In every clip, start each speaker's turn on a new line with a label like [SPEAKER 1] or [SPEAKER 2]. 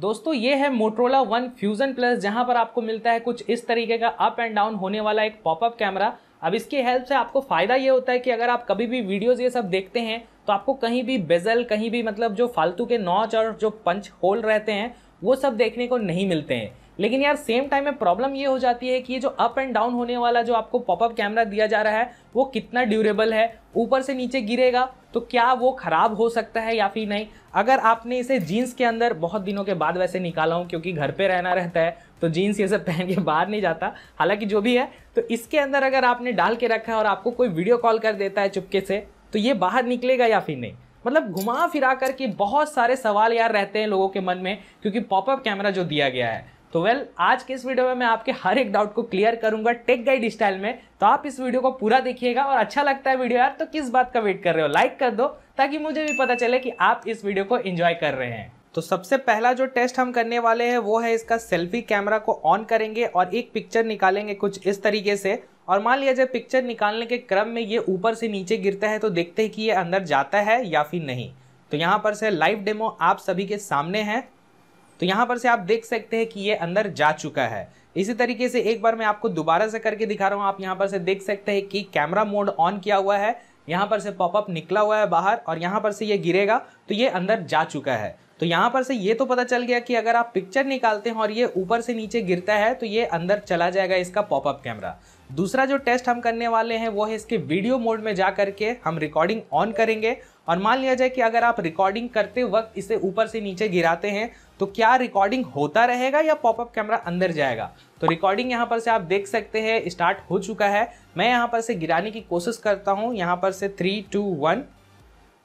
[SPEAKER 1] दोस्तों ये है मोट्रोला वन फ्यूजन प्लस जहां पर आपको मिलता है कुछ इस तरीके का अप एंड डाउन होने वाला एक पॉपअप कैमरा अब इसकी हेल्प से आपको फ़ायदा ये होता है कि अगर आप कभी भी वीडियोज़ ये सब देखते हैं तो आपको कहीं भी बेजल कहीं भी मतलब जो फालतू के नॉच और जो पंच होल रहते हैं वो सब देखने को नहीं मिलते हैं लेकिन यार सेम टाइम में प्रॉब्लम ये हो जाती है कि ये जो अप एंड डाउन होने वाला जो आपको पॉपअप कैमरा दिया जा रहा है वो कितना ड्यूरेबल है ऊपर से नीचे गिरेगा तो क्या वो ख़राब हो सकता है या फिर नहीं अगर आपने इसे जीन्स के अंदर बहुत दिनों के बाद वैसे निकाला हूँ क्योंकि घर पे रहना रहता है तो जीन्स ये सब पहन के बाहर नहीं जाता हालांकि जो भी है तो इसके अंदर अगर आपने डाल के रखा है और आपको कोई वीडियो कॉल कर देता है चुपके से तो ये बाहर निकलेगा या फिर नहीं मतलब घुमा फिरा करके बहुत सारे सवाल यार रहते हैं लोगों के मन में क्योंकि पॉपअप कैमरा जो दिया गया है तो वेल आज के इस वीडियो में मैं आपके हर एक डाउट को क्लियर करूंगा टेक गाइड स्टाइल में तो आप इस वीडियो को पूरा देखिएगा और अच्छा लगता है वीडियो यार तो किस बात का वेट कर रहे हो लाइक कर दो ताकि मुझे भी पता चले कि आप इस वीडियो को एंजॉय कर रहे हैं तो सबसे पहला जो टेस्ट हम करने वाले हैं वो है इसका सेल्फी कैमरा को ऑन करेंगे और एक पिक्चर निकालेंगे कुछ इस तरीके से और मान लिया जब पिक्चर निकालने के क्रम में ये ऊपर से नीचे गिरता है तो देखते हैं कि ये अंदर जाता है या फिर नहीं तो यहाँ पर से लाइव डेमो आप सभी के सामने है तो यहाँ पर से आप देख सकते हैं कि ये अंदर जा चुका है इसी तरीके से एक बार मैं आपको दोबारा से करके दिखा रहा हूँ आप यहाँ पर से देख सकते हैं कि कैमरा मोड ऑन किया हुआ है यहाँ पर से पॉपअप निकला हुआ है बाहर और यहाँ पर से ये गिरेगा तो ये अंदर जा चुका है तो यहाँ पर से ये तो पता चल गया कि अगर आप पिक्चर निकालते हैं और ये ऊपर से नीचे गिरता है तो ये अंदर चला जाएगा इसका पॉपअप कैमरा दूसरा जो टेस्ट हम करने वाले हैं वो है इसके वीडियो मोड में जा करके हम रिकॉर्डिंग ऑन करेंगे और मान लिया जाए कि अगर आप रिकॉर्डिंग करते वक्त इसे ऊपर से नीचे गिराते हैं तो क्या रिकॉर्डिंग होता रहेगा या पॉपअप कैमरा अंदर जाएगा तो रिकॉर्डिंग यहाँ पर से आप देख सकते हैं स्टार्ट हो चुका है मैं यहाँ पर से गिराने की कोशिश करता हूँ यहाँ पर से थ्री टू वन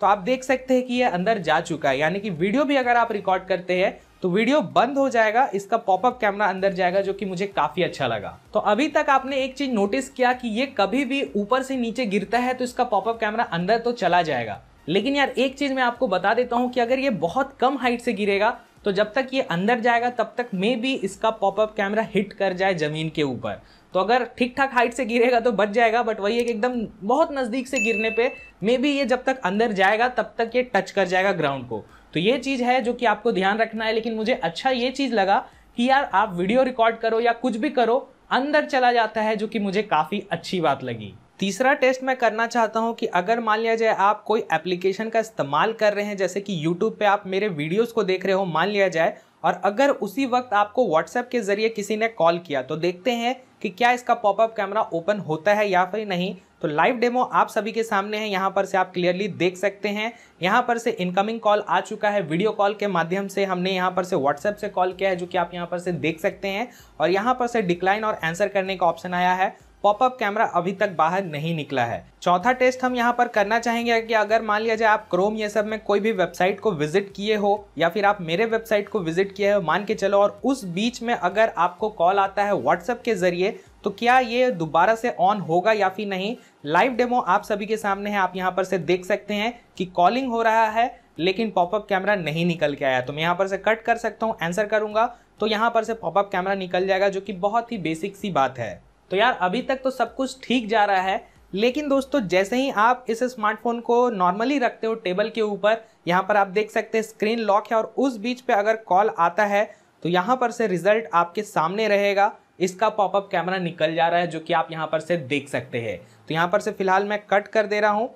[SPEAKER 1] तो आप देख सकते हैं कि ये अंदर जा चुका है यानी कि वीडियो भी अगर आप रिकॉर्ड करते हैं तो वीडियो बंद हो जाएगा इसका पॉपअप कैमरा अंदर जाएगा जो कि मुझे काफ़ी अच्छा लगा तो अभी तक आपने एक चीज़ नोटिस किया कि ये कभी भी ऊपर से नीचे गिरता है तो इसका पॉपअप कैमरा अंदर तो चला जाएगा लेकिन यार एक चीज़ मैं आपको बता देता हूं कि अगर ये बहुत कम हाइट से गिरेगा तो जब तक ये अंदर जाएगा तब तक मे भी इसका पॉपअप कैमरा हिट कर जाए ज़मीन के ऊपर तो अगर ठीक ठाक हाइट से गिरेगा तो बच जाएगा बट वही है कि एकदम बहुत नज़दीक से गिरने पे मे बी ये जब तक अंदर जाएगा तब तक ये टच कर जाएगा ग्राउंड को तो ये चीज़ है जो कि आपको ध्यान रखना है लेकिन मुझे अच्छा ये चीज़ लगा कि यार आप वीडियो रिकॉर्ड करो या कुछ भी करो अंदर चला जाता है जो कि मुझे काफ़ी अच्छी बात लगी तीसरा टेस्ट मैं करना चाहता हूँ कि अगर मान लिया जाए आप कोई एप्लीकेशन का इस्तेमाल कर रहे हैं जैसे कि यूट्यूब पे आप मेरे वीडियोस को देख रहे हो मान लिया जाए और अगर उसी वक्त आपको व्हाट्सएप के ज़रिए किसी ने कॉल किया तो देखते हैं कि क्या इसका पॉपअप कैमरा ओपन होता है या फिर नहीं तो लाइव डेमो आप सभी के सामने है यहाँ पर से आप क्लियरली देख सकते हैं यहाँ पर से इनकमिंग कॉल आ चुका है वीडियो कॉल के माध्यम से हमने यहाँ पर से व्हाट्सएप से कॉल किया है जो कि आप यहाँ पर से देख सकते हैं और यहाँ पर से डिक्लाइन और आंसर करने का ऑप्शन आया है पॉपअप कैमरा अभी तक बाहर नहीं निकला है चौथा टेस्ट हम यहाँ पर करना चाहेंगे कि अगर मान लिया जाए आप क्रोम ये सब में कोई भी वेबसाइट को विजिट किए हो या फिर आप मेरे वेबसाइट को विजिट किए हो मान के चलो और उस बीच में अगर आपको कॉल आता है व्हाट्सएप के जरिए तो क्या ये दोबारा से ऑन होगा या फिर नहीं लाइव डेमो आप सभी के सामने है आप यहाँ पर से देख सकते हैं कि कॉलिंग हो रहा है लेकिन पॉपअप कैमरा नहीं निकल के आया तो मैं यहाँ पर से कट कर सकता हूँ आंसर करूँगा तो यहाँ पर से पॉपअप कैमरा निकल जाएगा जो कि बहुत ही बेसिक सी बात है तो यार अभी तक तो सब कुछ ठीक जा रहा है लेकिन दोस्तों जैसे ही आप इस स्मार्टफोन को नॉर्मली रखते हो टेबल के ऊपर यहाँ पर आप देख सकते हैं स्क्रीन लॉक है और उस बीच पे अगर कॉल आता है तो यहाँ पर से रिजल्ट आपके सामने रहेगा इसका पॉपअप कैमरा निकल जा रहा है जो कि आप यहाँ पर से देख सकते हैं तो यहाँ पर से फिलहाल मैं कट कर दे रहा हूँ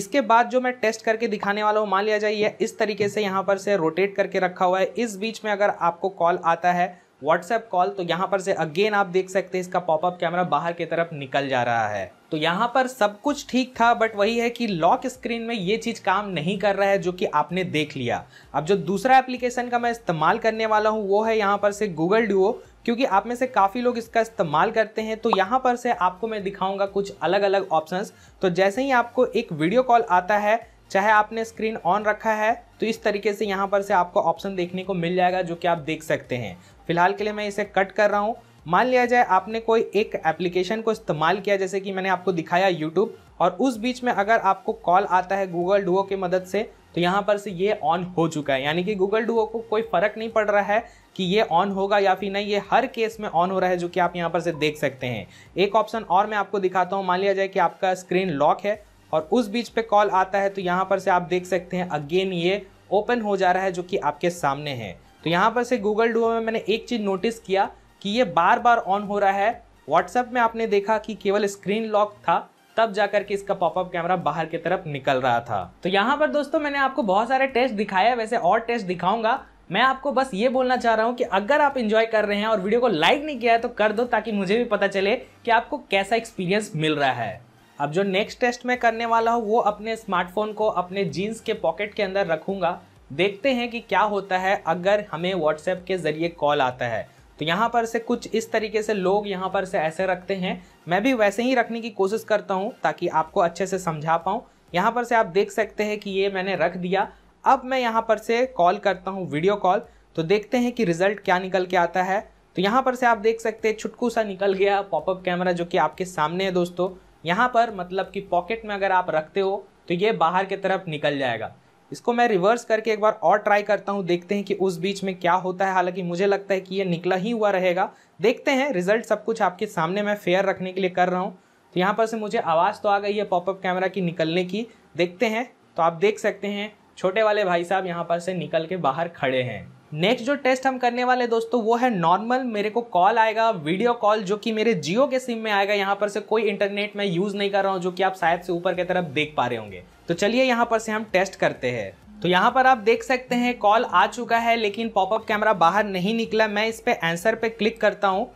[SPEAKER 1] इसके बाद जो मैं टेस्ट करके दिखाने वाला हूँ मान लिया जाए इस तरीके से यहाँ पर से रोटेट करके रखा हुआ है इस बीच में अगर आपको कॉल आता है व्हाट्सएप कॉल तो यहाँ पर से अगेन आप देख सकते हैं इसका पॉपअप कैमरा बाहर की तरफ निकल जा रहा है तो यहाँ पर सब कुछ ठीक था बट वही है कि लॉक स्क्रीन में ये चीज़ काम नहीं कर रहा है जो कि आपने देख लिया अब जो दूसरा एप्लीकेशन का मैं इस्तेमाल करने वाला हूँ वो है यहाँ पर से गूगल डुओ क्योंकि आप में से काफ़ी लोग इसका इस्तेमाल करते हैं तो यहाँ पर से आपको मैं दिखाऊंगा कुछ अलग अलग ऑप्शंस तो जैसे ही आपको एक वीडियो कॉल आता है चाहे आपने स्क्रीन ऑन रखा है तो इस तरीके से यहाँ पर से आपको ऑप्शन देखने को मिल जाएगा जो कि आप देख सकते हैं फिलहाल के लिए मैं इसे कट कर रहा हूँ मान लिया जाए आपने कोई एक एप्लीकेशन को इस्तेमाल किया जैसे कि मैंने आपको दिखाया यूट्यूब और उस बीच में अगर आपको कॉल आता है गूगल डुओ की मदद से तो यहाँ पर से ये ऑन हो चुका है यानी कि गूगल डुओ को कोई फ़र्क नहीं पड़ रहा है कि ये ऑन होगा या फिर नहीं ये हर केस में ऑन हो रहा है जो कि आप यहाँ पर से देख सकते हैं एक ऑप्शन और मैं आपको दिखाता हूँ मान लिया जाए कि आपका स्क्रीन लॉक है और उस बीच पे कॉल आता है तो यहाँ पर से आप देख सकते हैं अगेन ये ओपन हो जा रहा है जो कि आपके सामने है तो यहाँ पर से गूगल डुओ में मैंने एक चीज़ नोटिस किया कि ये बार बार ऑन हो रहा है व्हाट्सएप में आपने देखा कि केवल स्क्रीन लॉक था तब जाकर के इसका पॉपअप कैमरा बाहर की तरफ निकल रहा था तो यहाँ पर दोस्तों मैंने आपको बहुत सारे टेस्ट दिखाया वैसे और टेस्ट दिखाऊंगा मैं आपको बस ये बोलना चाह रहा हूँ कि अगर आप इन्जॉय कर रहे हैं और वीडियो को लाइक नहीं किया है तो कर दो ताकि मुझे भी पता चले कि आपको कैसा एक्सपीरियंस मिल रहा है अब जो नेक्स्ट टेस्ट मैं करने वाला हूँ वो अपने स्मार्टफोन को अपने जीन्स के पॉकेट के अंदर रखूँगा देखते हैं कि क्या होता है अगर हमें व्हाट्सएप के ज़रिए कॉल आता है तो यहाँ पर से कुछ इस तरीके से लोग यहाँ पर से ऐसे रखते हैं मैं भी वैसे ही रखने की कोशिश करता हूँ ताकि आपको अच्छे से समझा पाऊँ यहाँ पर से आप देख सकते हैं कि ये मैंने रख दिया अब मैं यहाँ पर से कॉल करता हूँ वीडियो कॉल तो देखते हैं कि रिज़ल्ट क्या निकल के आता है तो यहाँ पर से आप देख सकते हैं छुटकू सा निकल गया पॉपअप कैमरा जो कि आपके सामने है दोस्तों यहाँ पर मतलब कि पॉकेट में अगर आप रखते हो तो ये बाहर की तरफ निकल जाएगा इसको मैं रिवर्स करके एक बार और ट्राई करता हूँ देखते हैं कि उस बीच में क्या होता है हालांकि मुझे लगता है कि ये निकला ही हुआ रहेगा देखते हैं रिजल्ट सब कुछ आपके सामने मैं फेयर रखने के लिए कर रहा हूँ तो यहाँ पर से मुझे आवाज़ तो आ गई है पॉपअप कैमरा की निकलने की देखते हैं तो आप देख सकते हैं छोटे वाले भाई साहब यहाँ पर से निकल के बाहर खड़े हैं नेक्स्ट जो टेस्ट हम करने वाले दोस्तों वो है नॉर्मल मेरे को कॉल आएगा वीडियो कॉल जो कि मेरे जियो के सिम में आएगा यहाँ पर से कोई इंटरनेट मैं यूज़ नहीं कर रहा हूँ जो कि आप शायद से ऊपर की तरफ देख पा रहे होंगे तो चलिए यहाँ पर से हम टेस्ट करते हैं तो यहाँ पर आप देख सकते हैं कॉल आ चुका है लेकिन पॉपअप कैमरा बाहर नहीं निकला मैं इस पर आंसर पर क्लिक करता हूँ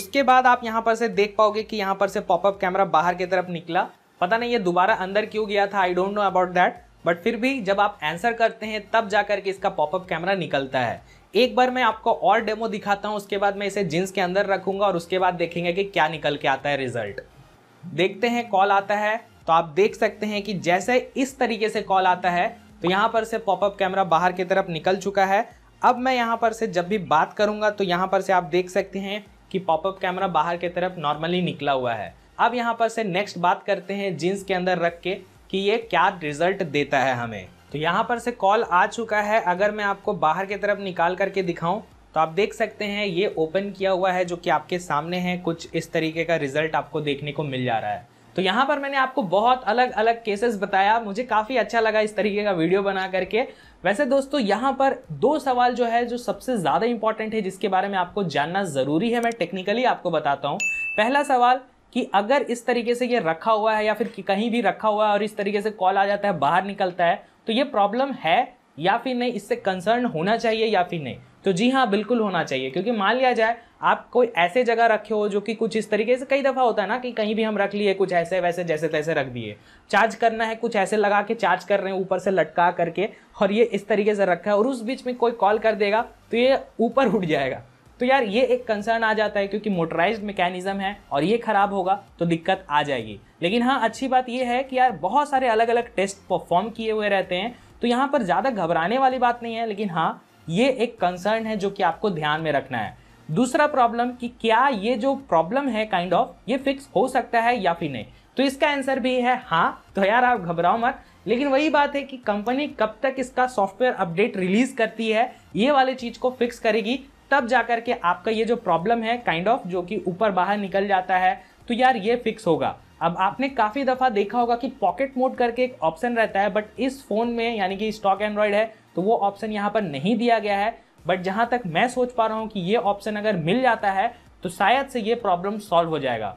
[SPEAKER 1] उसके बाद आप यहाँ पर से देख पाओगे कि यहाँ पर से पॉपअप कैमरा बाहर की तरफ निकला पता नहीं ये दोबारा अंदर क्यों गया था I don't know about that but फिर भी जब आप आंसर करते हैं तब जा करके इसका पॉपअप कैमरा निकलता है एक बार मैं आपको और डेमो दिखाता हूँ उसके बाद मैं इसे जींस के अंदर रखूंगा और उसके बाद देखेंगे कि क्या निकल के आता है रिजल्ट देखते हैं कॉल आता है तो आप देख सकते हैं कि जैसे इस तरीके से कॉल आता है तो यहाँ पर से पॉपअप कैमरा बाहर की तरफ निकल चुका है अब मैं यहाँ पर से जब भी बात करूँगा तो यहाँ पर से आप देख सकते हैं कि पॉपअप कैमरा बाहर की तरफ नॉर्मली निकला हुआ है अब यहाँ पर से नेक्स्ट बात करते हैं जीन्स के अंदर रख के कि ये क्या रिजल्ट देता है हमें तो यहाँ पर से कॉल आ चुका है अगर मैं आपको बाहर की तरफ निकाल करके दिखाऊं तो आप देख सकते हैं ये ओपन किया हुआ है जो कि आपके सामने है कुछ इस तरीके का रिजल्ट आपको देखने को मिल जा रहा है तो यहाँ पर मैंने आपको बहुत अलग अलग केसेस बताया मुझे काफ़ी अच्छा लगा इस तरीके का वीडियो बना करके वैसे दोस्तों यहाँ पर दो सवाल जो है जो सबसे ज़्यादा इंपॉर्टेंट है जिसके बारे में आपको जानना ज़रूरी है मैं टेक्निकली आपको बताता हूँ पहला सवाल कि अगर इस तरीके से ये रखा हुआ है या फिर कहीं भी रखा हुआ है और इस तरीके से कॉल आ जाता है बाहर निकलता है तो ये प्रॉब्लम है या फिर नहीं इससे कंसर्न होना चाहिए या फिर नहीं तो जी हाँ बिल्कुल होना चाहिए क्योंकि मान लिया जाए आप कोई ऐसे जगह रखे हो जो कि कुछ इस तरीके से कई दफ़ा होता है ना कि कहीं भी हम रख लिए कुछ ऐसे वैसे जैसे तैसे रख दिए चार्ज करना है कुछ ऐसे लगा के चार्ज कर रहे हैं ऊपर से लटका करके और ये इस तरीके से रखा है और उस बीच में कोई कॉल कर देगा तो ये ऊपर उठ जाएगा तो यार ये एक कंसर्न आ जाता है क्योंकि मोटराइज्ड मैकेनिज्म है और ये ख़राब होगा तो दिक्कत आ जाएगी लेकिन हाँ अच्छी बात ये है कि यार बहुत सारे अलग अलग टेस्ट परफॉर्म किए हुए रहते हैं तो यहाँ पर ज़्यादा घबराने वाली बात नहीं है लेकिन हाँ ये एक कंसर्न है जो कि आपको ध्यान में रखना है दूसरा प्रॉब्लम कि क्या ये जो प्रॉब्लम है काइंड kind ऑफ of, ये फिक्स हो सकता है या फिर नहीं तो इसका आंसर भी है हाँ तो यार आप घबराओ मत लेकिन वही बात है कि कंपनी कब तक इसका सॉफ्टवेयर अपडेट रिलीज करती है ये वाली चीज़ को फिक्स करेगी तब कर के आपका ये जो प्रॉब्लम है काइंड kind ऑफ of, जो कि ऊपर बाहर निकल जाता है तो यार ये फिक्स होगा अब आपने काफ़ी दफ़ा देखा होगा कि पॉकेट मोड करके एक ऑप्शन रहता है बट इस फ़ोन में यानी कि स्टॉक एंड्रॉयड है तो वो ऑप्शन यहाँ पर नहीं दिया गया है बट जहाँ तक मैं सोच पा रहा हूँ कि ये ऑप्शन अगर मिल जाता है तो शायद से ये प्रॉब्लम सॉल्व हो जाएगा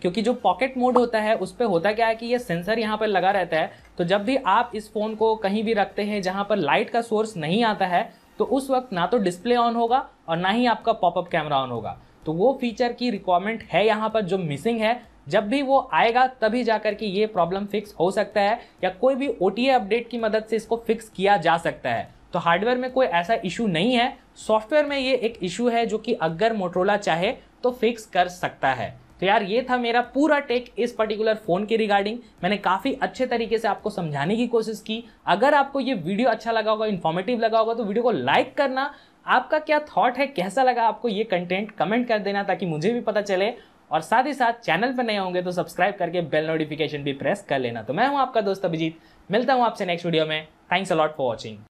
[SPEAKER 1] क्योंकि जो पॉकेट मोड होता है उस पर होता क्या है कि ये सेंसर यहाँ पर लगा रहता है तो जब भी आप इस फ़ोन को कहीं भी रखते हैं जहाँ पर लाइट का सोर्स नहीं आता है तो उस वक्त ना तो डिस्प्ले ऑन होगा और ना ही आपका पॉपअप कैमरा ऑन होगा तो वो फीचर की रिक्वायरमेंट है यहाँ पर जो मिसिंग है जब भी वो आएगा तभी जा के ये प्रॉब्लम फिक्स हो सकता है या कोई भी ओ अपडेट की मदद से इसको फिक्स किया जा सकता है तो हार्डवेयर में कोई ऐसा इशू नहीं है सॉफ्टवेयर में ये एक इशू है जो कि अगर मोटरोला चाहे तो फिक्स कर सकता है तो यार ये था मेरा पूरा टेक इस पर्टिकुलर फ़ोन के रिगार्डिंग मैंने काफ़ी अच्छे तरीके से आपको समझाने की कोशिश की अगर आपको ये वीडियो अच्छा लगा होगा इन्फॉर्मेटिव लगा होगा तो वीडियो को लाइक करना आपका क्या थॉट है कैसा लगा आपको ये कंटेंट कमेंट कर देना ताकि मुझे भी पता चले और साथ ही साथ चैनल पर नए होंगे तो सब्सक्राइब करके बेल नोटिफिकेशन भी प्रेस कर लेना तो मैं हूँ आपका दोस्त अभिजीत मिलता हूँ आपसे नेक्स्ट वीडियो में थैंक्स अलॉट फॉर वॉचिंग